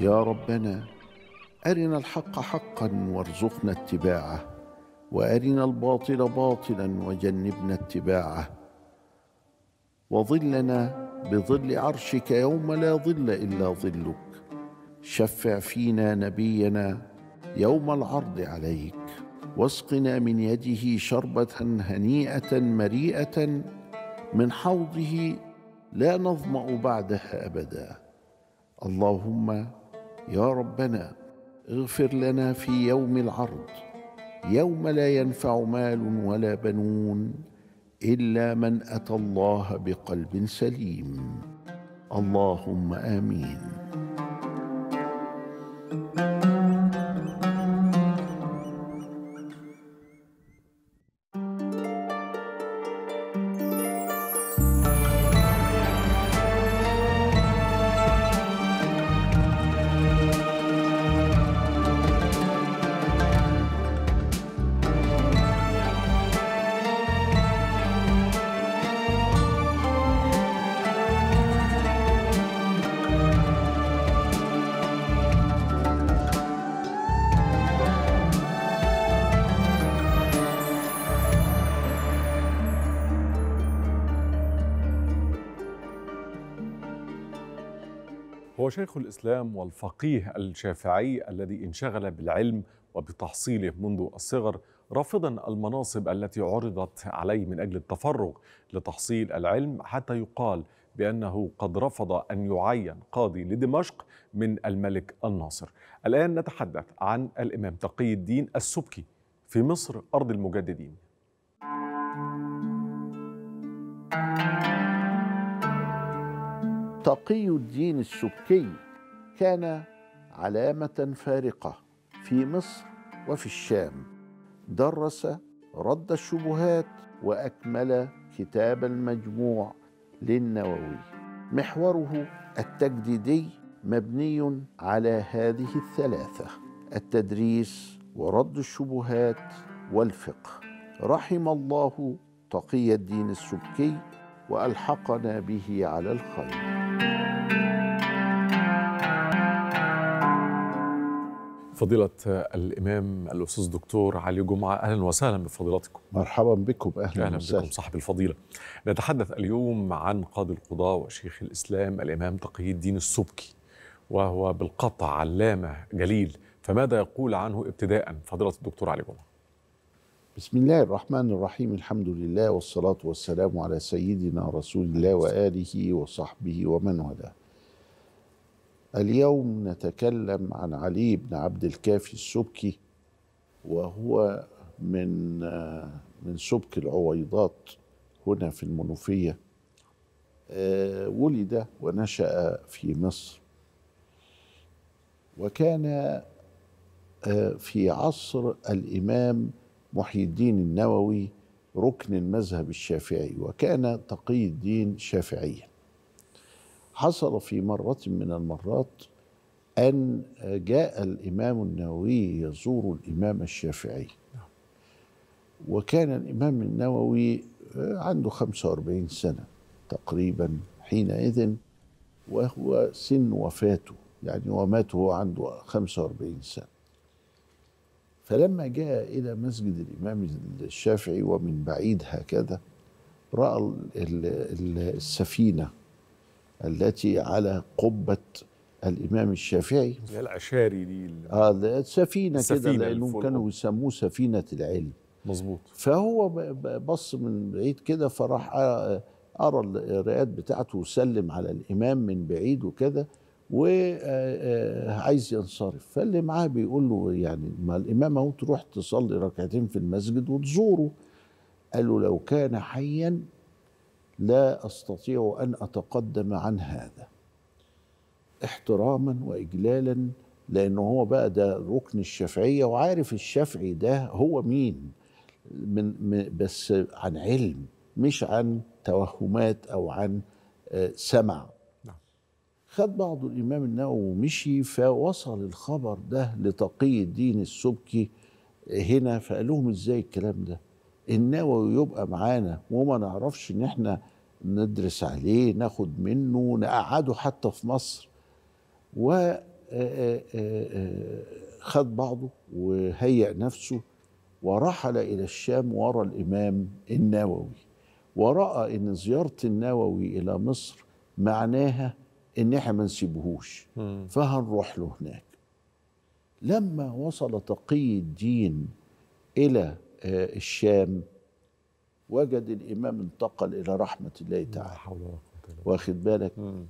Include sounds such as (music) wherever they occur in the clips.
يا ربنا أرنا الحق حقا وارزقنا اتباعه وأرنا الباطل باطلا وجنبنا اتباعه وظلنا بظل عرشك يوم لا ظل إلا ظلك شفع فينا نبينا يوم العرض عليك واسقنا من يده شربة هنيئة مريئة من حوضه لا نظما بعدها ابدا اللهم يا ربنا اغفر لنا في يوم العرض يوم لا ينفع مال ولا بنون الا من اتى الله بقلب سليم اللهم امين هو شيخ الإسلام والفقيه الشافعي الذي انشغل بالعلم وبتحصيله منذ الصغر رافضا المناصب التي عرضت عليه من أجل التفرغ لتحصيل العلم حتى يقال بأنه قد رفض أن يعين قاضي لدمشق من الملك الناصر الآن نتحدث عن الإمام تقي الدين السبكي في مصر أرض المجددين تقي الدين السكي كان علامه فارقه في مصر وفي الشام درس رد الشبهات واكمل كتاب المجموع للنووي محوره التجديدي مبني على هذه الثلاثه التدريس ورد الشبهات والفقه رحم الله تقي الدين السبكي والحقنا به على الخير فضيلة الإمام الأستاذ الدكتور علي جمعة أهلا وسهلا بفضيلتكم مرحبا بكم أهلا, أهلا بكم صاحب الفضيلة نتحدث اليوم عن قاضي القضاء وشيخ الإسلام الإمام تقي الدين السبكي وهو بالقطع علامة جليل فماذا يقول عنه ابتداء فضيلة الدكتور علي جمعة بسم الله الرحمن الرحيم الحمد لله والصلاة والسلام على سيدنا رسول الله وآله وصحبه ومن والاه اليوم نتكلم عن علي بن عبد الكافي السبكي وهو من من سبك العويضات هنا في المنوفية آه، ولد ونشأ في مصر وكان آه، في عصر الإمام محي الدين النووي ركن المذهب الشافعي وكان تقي الدين شافعيا حصل في مرة من المرات أن جاء الإمام النووي يزور الإمام الشافعي وكان الإمام النووي آه، عنده 45 سنة تقريبا حينئذ وهو سن وفاته يعني ومات وهو عنده 45 سنة فلما جاء إلى مسجد الإمام الشافعي ومن بعيد هكذا رأى السفينة التي على قبة الإمام الشافعي العشاري دي اه سفينة كده لأنهم كانوا يسموه سفينة العلم مظبوط فهو بص من بعيد كده فراح آه، أرى الرئات بتاعته وسلم على الإمام من بعيد وكده وعايز آه، آه، ينصرف فاللي معاه بيقول له يعني ما الامام اهو تروح تصلي ركعتين في المسجد وتزوره قال له لو كان حيا لا استطيع ان اتقدم عن هذا احتراما واجلالا لانه هو بقى ده ركن الشافعيه وعارف الشافعي ده هو مين من بس عن علم مش عن توهمات او عن آه، سمع نعم. خد بعض الامام النووي ومشي فوصل الخبر ده لتقي الدين السبكي هنا فقال لهم ازاي الكلام ده النووي يبقى معانا وما نعرفش ان احنا ندرس عليه ناخد منه نقعده حتى في مصر و آه، آه، آه، خد بعضه وهيأ نفسه ورحل إلى الشام وراء الإمام النووي ورأى إن زيارة النووي إلى مصر معناها إن إحنا ما نسيبهوش فهنروح له هناك لما وصل تقي الدين إلى الشام وجد الامام انتقل الى رحمه الله تعالى واخد بالك مم.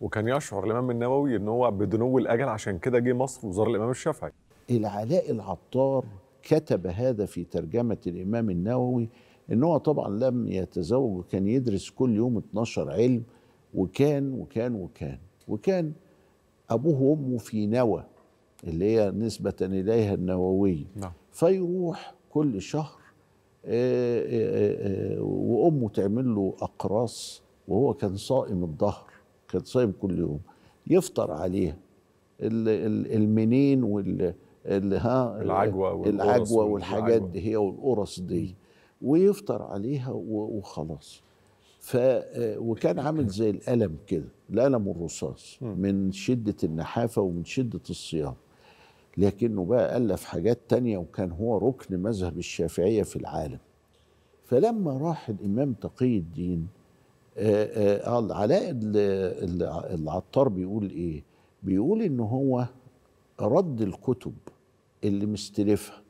وكان يشعر الامام النووي ان هو بدنو الاجل عشان كده جه مصر وزار الامام الشافعي العلاء العطار كتب هذا في ترجمه الامام النووي ان هو طبعا لم يتزوج وكان يدرس كل يوم 12 علم وكان وكان وكان وكان ابوه وامه في نوى اللي هي نسبه اليها النوويه نعم. فيروح كل شهر آه، آه، آه، وامه تعمل له اقراص وهو كان صائم الظهر كان صايم كل يوم يفطر عليها المنين وال ها العجوه العجوه والحاجات دي هي والقرص دي ويفطر عليها وخلاص ف وكان عامل زي القلم كده القلم الرصاص من شده النحافه ومن شده الصيام لكنه بقى ألف حاجات تانية وكان هو ركن مذهب الشافعية في العالم فلما راح الإمام تقي الدين آه، آه، قال علاء العطار بيقول إيه بيقول إن هو رد الكتب اللي مستلفها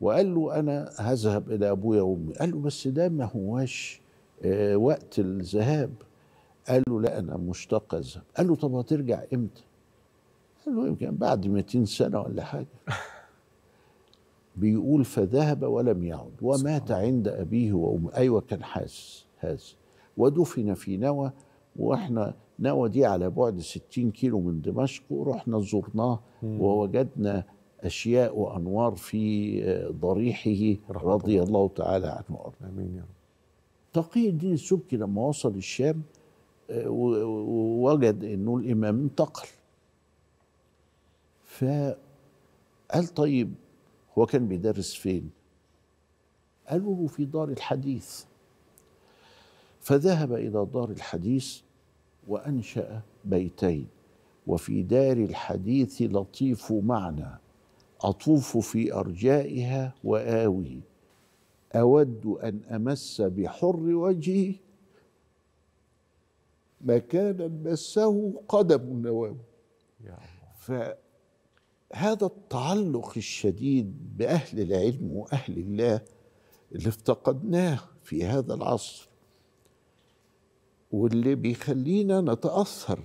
وقال له أنا هذهب إلى أبويا وأمي قال له بس ده ما هواش آه، وقت الذهاب قال له لا أنا مشتاق أذهب قال له طب هترجع إمتى قالوا يمكن بعد 200 سنة ولا حاجة (laughs) بيقول فذهب ولم يعد ومات عند أبيه وأمه أيوة كان حاس هذا ودفن في نوى وإحنا نوى دي على بعد 60 كيلو من دمشق ورحنا زرناه ووجدنا أشياء وأنوار في آه، ضريحه رضي الله تعالى عنه وأرضاه آمين يا رب تقي الدين السبكي لما وصل الشام آه، ووجد أنه الإمام انتقل فقال طيب هو كان بيدرس فين قالوا له في دار الحديث فذهب الى دار الحديث وانشا بيتين وفي دار الحديث لطيف معنى اطوف في ارجائها واوي اود ان امس بحر وجهي مكانا مسه قدم الله. ف هذا التعلق الشديد باهل العلم واهل الله اللي افتقدناه في هذا العصر واللي بيخلينا نتاثر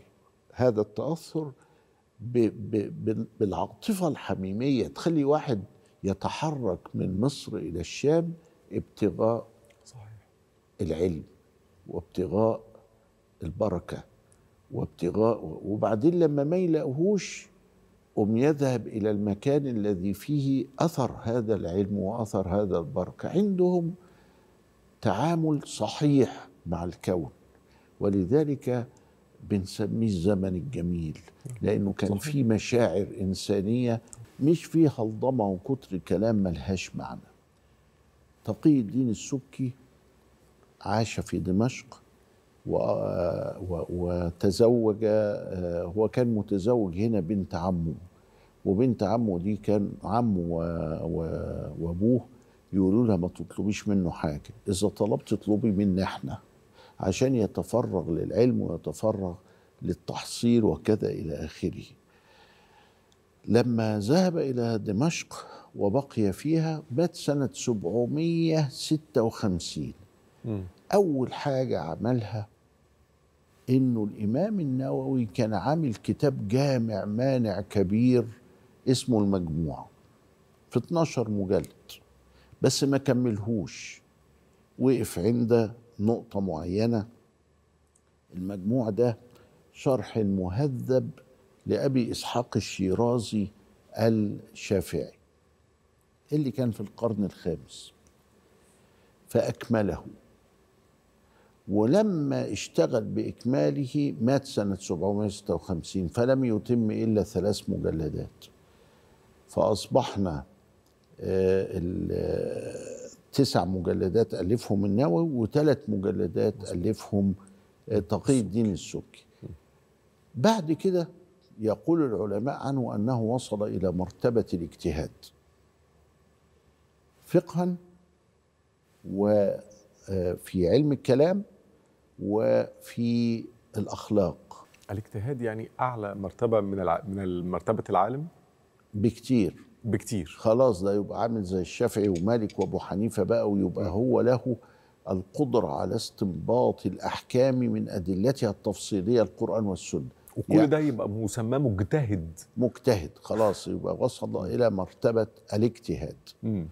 هذا التاثر بالعاطفه الحميميه تخلي واحد يتحرك من مصر الى الشام ابتغاء صحيح. العلم وابتغاء البركه وابتغاء وبعدين لما ما يلاقوهوش يقوم يذهب إلى المكان الذي فيه أثر هذا العلم وأثر هذا البركة عندهم تعامل صحيح مع الكون ولذلك بنسميه الزمن الجميل لأنه كان في مشاعر إنسانية مش فيها هلضمة وكتر كلام ملهاش معنى تقي الدين السبكي عاش في دمشق وتزوج آه، هو كان متزوج هنا بنت عمه وبنت عمه دي كان عمه وابوه يقولوا لها ما تطلبيش منه حاجه اذا طلبت اطلبي منا احنا عشان يتفرغ للعلم ويتفرغ للتحصيل وكذا الى اخره لما ذهب الى دمشق وبقي فيها بات سنه 756 م. اول حاجه عملها انه الامام النووي كان عامل كتاب جامع مانع كبير اسمه المجموع في 12 مجلد بس ما كملهوش وقف عند نقطة معينة المجموع ده شرح المهذب لأبي إسحاق الشيرازي الشافعي اللي كان في القرن الخامس فأكمله ولما اشتغل بإكماله مات سنة 756 فلم يتم إلا ثلاث مجلدات فأصبحنا آه، آه، تسع مجلدات ألفهم النووي وثلاث مجلدات ألفهم آه، تقي الدين السكي بعد كده يقول العلماء عنه أنه وصل إلى مرتبة الاجتهاد فقها وفي علم الكلام وفي الأخلاق الاجتهاد يعني أعلى مرتبة من من مرتبة العالم بكتير بكتير خلاص ده يبقى عامل زي الشافعي ومالك وابو حنيفه بقى ويبقى م. هو له القدره على استنباط الاحكام من ادلتها التفصيليه القران والسنه وكل يعني ده يبقى مسماه مجتهد مجتهد خلاص يبقى وصل الى مرتبه الاجتهاد م.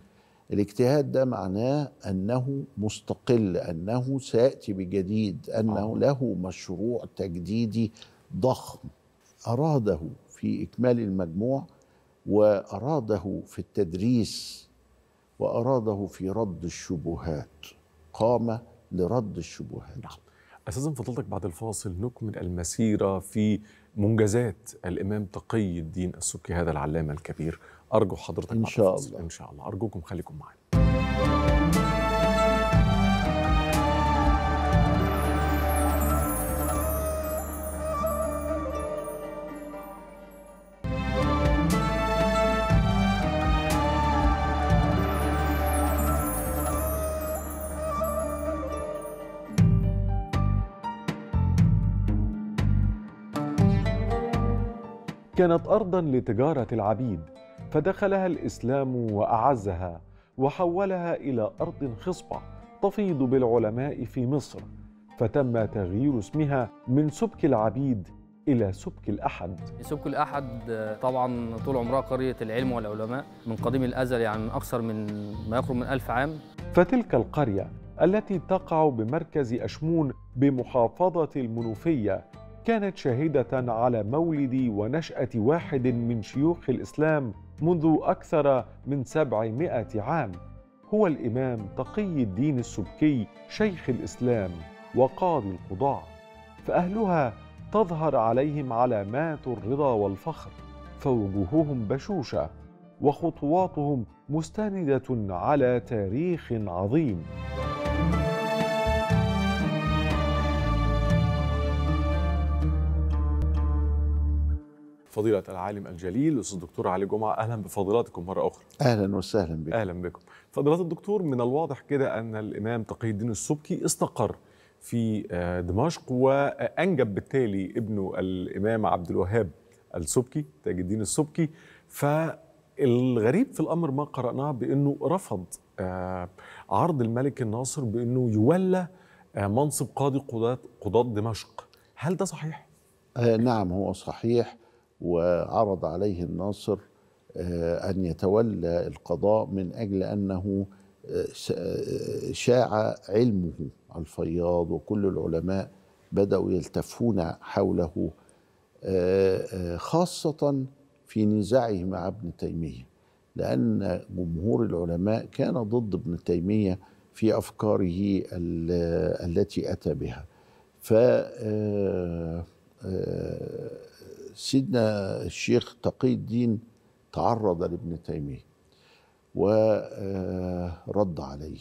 الاجتهاد ده معناه انه مستقل انه سياتي بجديد انه آه. له مشروع تجديدي ضخم اراده في اكمال المجموع واراده في التدريس واراده في رد الشبهات قام لرد الشبهات نعم. أساسا فضلتك بعد الفاصل نكمل المسيرة في منجزات الإمام تقي الدين السكي هذا العلامة الكبير أرجو حضرتك إن شاء الله إن شاء الله أرجوكم خليكم معنا كانت أرضا لتجارة العبيد فدخلها الإسلام وأعزها وحولها إلى أرض خصبة تفيض بالعلماء في مصر فتم تغيير اسمها من سبك العبيد إلى سبك الأحد سبك الأحد طبعا طول عمرها قرية العلم والعلماء من قديم الأزل يعني من أكثر من ما يقرب من ألف عام فتلك القرية التي تقع بمركز أشمون بمحافظة المنوفية كانت شاهدة على مولد ونشأة واحد من شيوخ الإسلام منذ أكثر من سبعمائة عام هو الإمام تقي الدين السبكي شيخ الإسلام وقاضي القضاة فأهلها تظهر عليهم علامات الرضا والفخر فوجوههم بشوشة وخطواتهم مستندة على تاريخ عظيم فضيلة العالم الجليل الأستاذ الدكتور علي جمعة أهلا بفضيلاتكم مرة أخرى أهلا وسهلا بكم أهلا بكم فضيلة الدكتور من الواضح كده أن الإمام تقي الدين السبكي استقر في آه، دمشق وأنجب بالتالي ابنه الإمام عبد الوهاب السبكي تاج الدين السبكي فالغريب في الأمر ما قرأناه بأنه رفض آه، عرض الملك الناصر بأنه يولى آه، منصب قاضي قضاة دمشق هل ده صحيح؟ نعم هو صحيح وعرض عليه الناصر آه، أن يتولى القضاء من أجل أنه آه، شاع علمه الفياض وكل العلماء بدأوا يلتفون حوله آه، خاصة في نزاعه مع ابن تيمية لأن جمهور العلماء كان ضد ابن تيمية في أفكاره التي أتى بها ف سيدنا الشيخ تقي الدين تعرض لابن تيمية ورد عليه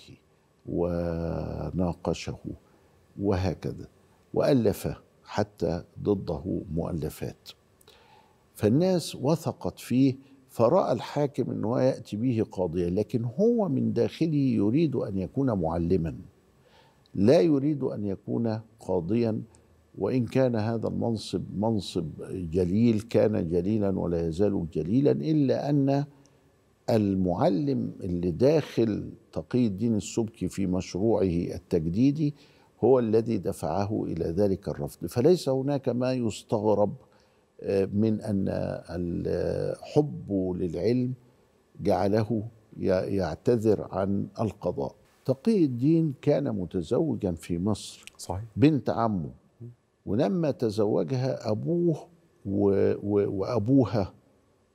وناقشه وهكذا وألف حتى ضده مؤلفات فالناس وثقت فيه فرأى الحاكم أنه يأتي به قاضيا لكن هو من داخله يريد أن يكون معلما لا يريد أن يكون قاضيا وإن كان هذا المنصب منصب جليل كان جليلا ولا يزال جليلا إلا أن المعلم اللي داخل تقي الدين السبكي في مشروعه التجديدي هو الذي دفعه إلى ذلك الرفض فليس هناك ما يستغرب آه، من أن حبه للعلم جعله يعتذر عن القضاء تقي الدين كان متزوجا في مصر صحيح. بنت عمه ولما تزوجها أبوه و... و... وأبوها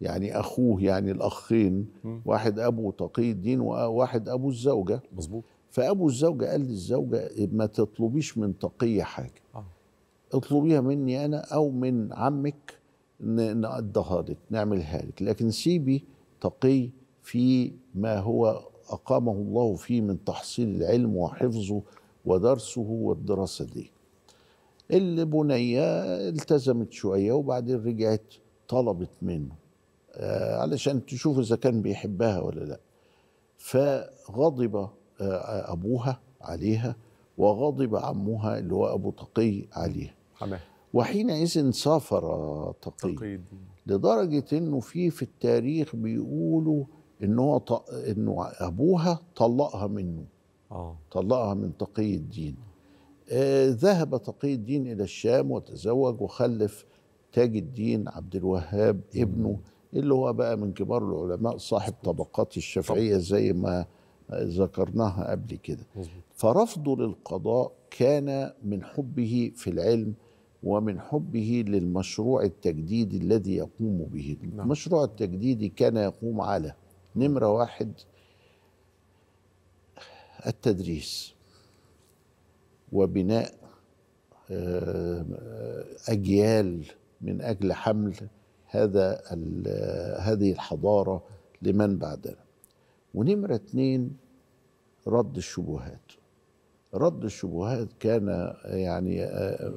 يعني أخوه يعني الأخين واحد أبو تقي الدين وواحد أبو الزوجة مظبوط فأبو الزوجة قال للزوجة ما تطلبيش من تقي حاجة آه. اطلبيها مني أنا أو من عمك نقضها لك نعملها لك لكن سيبي تقي في ما هو أقامه الله فيه من تحصيل العلم وحفظه ودرسه والدراسة دي البنية التزمت شوية وبعدين رجعت طلبت منه آه، علشان تشوف إذا كان بيحبها ولا لا فغضب آه، أبوها عليها وغضب عمها اللي هو أبو تقي عليها وحينئذ سافر تقي, لدرجة إنه في في التاريخ بيقولوا إن هو إنه أبوها طلقها منه آه. طلقها من تقي الدين ذهب تقي الدين إلى الشام وتزوج وخلف تاج الدين عبد الوهاب ابنه اللي هو بقى من كبار العلماء صاحب طبقات الشافعية زي ما ذكرناها قبل كده فرفضه للقضاء كان من حبه في العلم ومن حبه للمشروع التجديدي الذي يقوم به نعم. المشروع التجديدي كان يقوم على نمرة واحد التدريس وبناء آه، اجيال من اجل حمل هذا هذه الحضاره لمن بعدنا ونمره اتنين رد الشبهات رد الشبهات كان يعني آه، آه،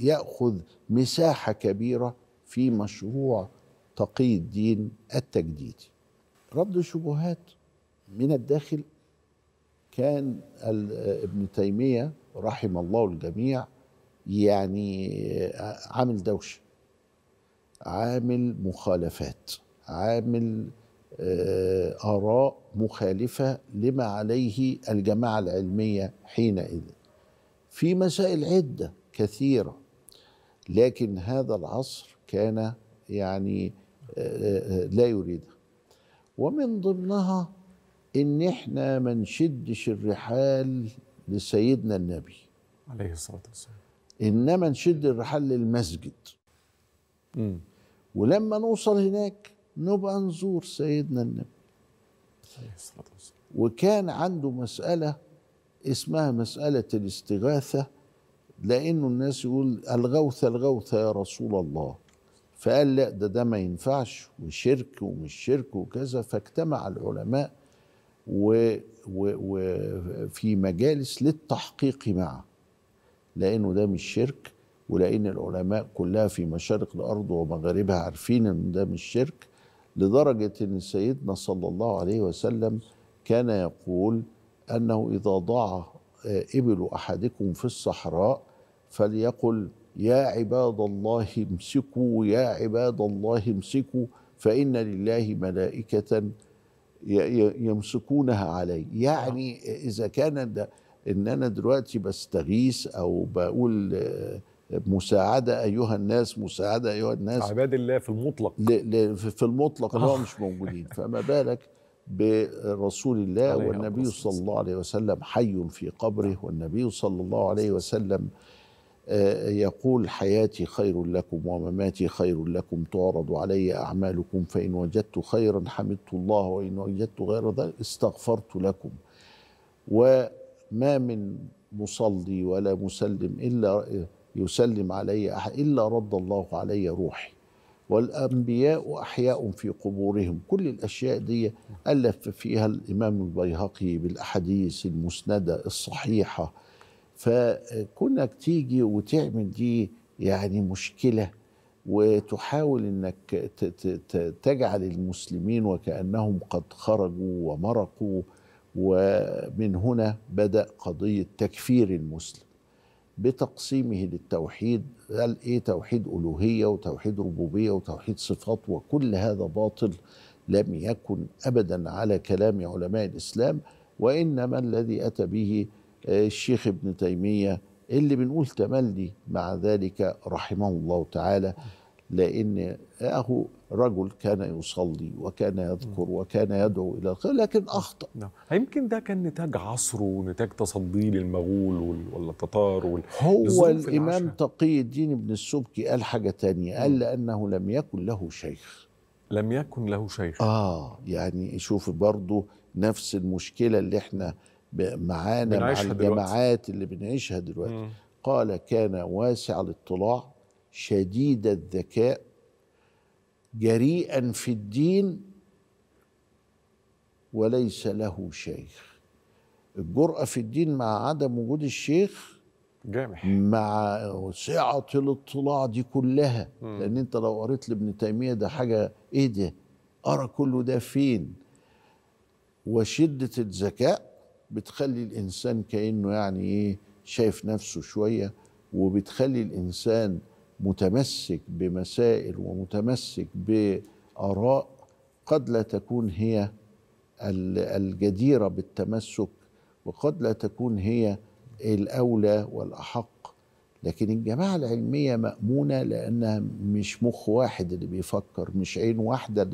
ياخذ مساحه كبيره في مشروع تقي الدين التجديدي رد الشبهات من الداخل كان ابن تيمية رحم الله الجميع يعني عامل دوشة عامل مخالفات عامل آه، آراء مخالفة لما عليه الجماعة العلمية حينئذ في مسائل عدة كثيرة لكن هذا العصر كان يعني آه، آه، لا يريدها ومن ضمنها ان احنا ما نشدش الرحال لسيدنا النبي عليه الصلاه والسلام انما نشد الرحال للمسجد م. ولما نوصل هناك نبقى نزور سيدنا النبي عليه الصلاه والسلام وكان عنده مساله اسمها مساله الاستغاثه لانه الناس يقول الغوث الغوث يا رسول الله فقال لا ده ده ما ينفعش وشرك ومش شرك وكذا فاجتمع العلماء وفي مجالس للتحقيق معه لانه ده مش شرك ولان العلماء كلها في مشارق الارض ومغاربها عارفين ان ده مش شرك لدرجه ان سيدنا صلى الله عليه وسلم كان يقول انه اذا ضاع آه، ابل احدكم في الصحراء فليقل يا عباد الله امسكوا يا عباد الله امسكوا فان لله ملائكه يمسكونها علي يعني إذا كان ده إن أنا دلوقتي بستغيث أو بقول آه، مساعدة أيها الناس مساعدة أيها الناس عباد الله في المطلق في المطلق اللي آه. مش موجودين فما بالك برسول الله والنبي صلى الله عليه وسلم حي في قبره والنبي صلى الله عليه وسلم يقول حياتي خير لكم ومماتي خير لكم تعرض علي أعمالكم فإن وجدت خيرا حمدت الله وإن وجدت غير ذلك استغفرت لكم وما من مصلي ولا مسلم إلا يسلم علي أحد إلا رد الله علي روحي والأنبياء أحياء في قبورهم كل الأشياء دي ألف فيها الإمام البيهقي بالأحاديث المسندة الصحيحة فكونك تيجي وتعمل دي يعني مشكله وتحاول انك تجعل المسلمين وكانهم قد خرجوا ومرقوا ومن هنا بدا قضيه تكفير المسلم بتقسيمه للتوحيد قال ايه توحيد الوهيه وتوحيد ربوبيه وتوحيد صفات وكل هذا باطل لم يكن ابدا على كلام علماء الاسلام وانما الذي اتى به الشيخ ابن تيمية اللي بنقول تملي مع ذلك رحمه الله تعالى لأن أهو رجل كان يصلي وكان يذكر وكان يدعو إلى الخير لكن أخطأ نعم. يمكن ده كان نتاج عصره ونتاج تصديه للمغول ولا وال... هو الإمام تقي الدين بن السبكي قال حاجة تانية قال لأنه لم يكن له شيخ لم يكن له شيخ آه يعني شوف برضه نفس المشكلة اللي احنا معانا مع الجماعات اللي بنعيشها دلوقتي مم. قال كان واسع الاطلاع شديد الذكاء جريئا في الدين وليس له شيخ الجرأة في الدين مع عدم وجود الشيخ جامح مع سعة الاطلاع دي كلها مم. لأن أنت لو قريت لابن تيمية ده حاجة إيه ده؟ أرى كله ده فين؟ وشدة الذكاء بتخلي الانسان كانه يعني ايه شايف نفسه شويه وبتخلي الانسان متمسك بمسائل ومتمسك باراء قد لا تكون هي الجديره بالتمسك وقد لا تكون هي الاولى والاحق لكن الجماعه العلميه مامونه لانها مش مخ واحد اللي بيفكر مش عين واحده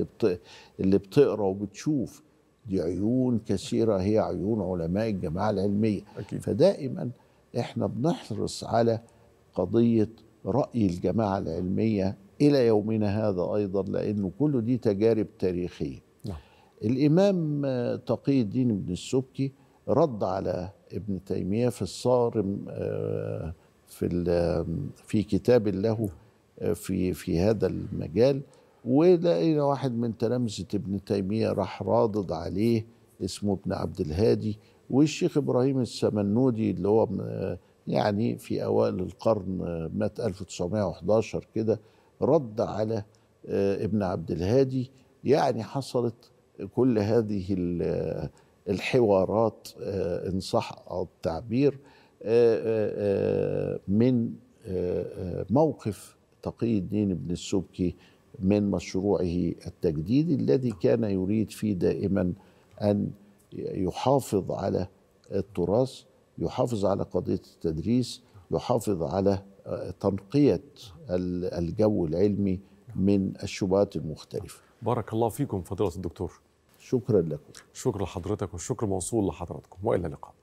اللي بتقرا وبتشوف دي عيون كثيرة هي عيون علماء الجماعة العلمية أكيد. فدائما احنا بنحرص على قضية رأي الجماعة العلمية إلى يومنا هذا أيضا لأنه كل دي تجارب تاريخية نعم. الإمام تقي الدين بن السبكي رد على ابن تيمية في الصارم آه، في في كتاب له آه، في في هذا المجال ولقينا واحد من تلامذة ابن تيمية راح راضد عليه اسمه ابن عبد الهادي والشيخ إبراهيم السمنودي اللي هو يعني في أوائل القرن مات 1911 كده رد على آه، ابن عبد الهادي يعني حصلت كل هذه الحوارات آه، إن صح التعبير آه، من موقف تقي الدين ابن السبكي من مشروعه التجديدي الذي كان يريد فيه دائما ان يحافظ على التراث يحافظ على قضيه التدريس يحافظ على آه، تنقيه الجو العلمي من الشبهات المختلفه. بارك الله فيكم فضيله الدكتور. شكرا لكم. شكرا لحضرتك والشكر موصول لحضراتكم والى اللقاء.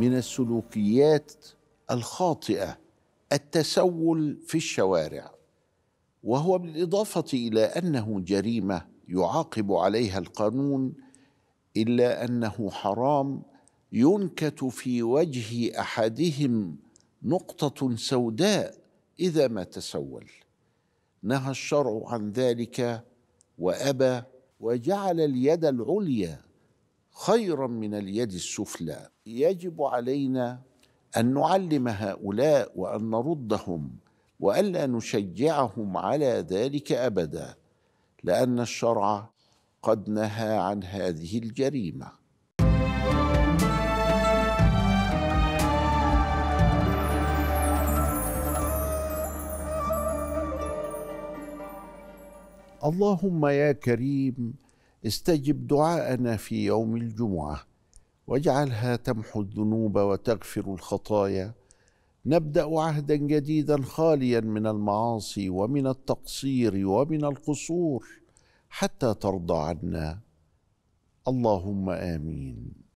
من السلوكيات الخاطئه التسول في الشوارع وهو بالاضافه الى انه جريمه يعاقب عليها القانون الا انه حرام ينكت في وجه احدهم نقطه سوداء اذا ما تسول نهى الشرع عن ذلك وابى وجعل اليد العليا خيرا من اليد السفلى يجب علينا ان نعلم هؤلاء وان نردهم والا نشجعهم على ذلك ابدا لان الشرع قد نهى عن هذه الجريمه اللهم يا كريم استجب دعاءنا في يوم الجمعه واجعلها تمحو الذنوب وتغفر الخطايا نبدا عهدا جديدا خاليا من المعاصي ومن التقصير ومن القصور حتى ترضى عنا اللهم امين